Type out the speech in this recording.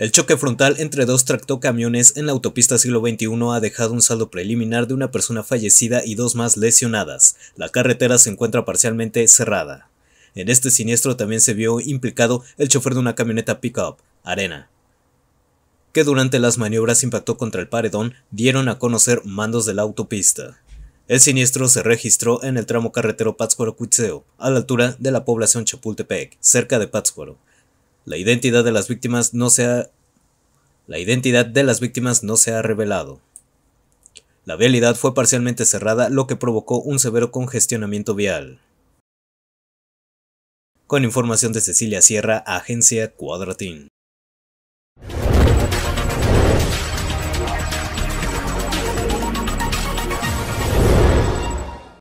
El choque frontal entre dos tractocamiones en la autopista siglo XXI ha dejado un saldo preliminar de una persona fallecida y dos más lesionadas. La carretera se encuentra parcialmente cerrada. En este siniestro también se vio implicado el chofer de una camioneta pickup, Arena, que durante las maniobras impactó contra el paredón, dieron a conocer mandos de la autopista. El siniestro se registró en el tramo carretero Pátzcuaro-Cuitzeo, a la altura de la población Chapultepec, cerca de Pátzcuaro. La identidad de las víctimas no se ha, la identidad de las víctimas no se ha revelado. La vialidad fue parcialmente cerrada, lo que provocó un severo congestionamiento vial. Con información de Cecilia Sierra, Agencia Cuadratín.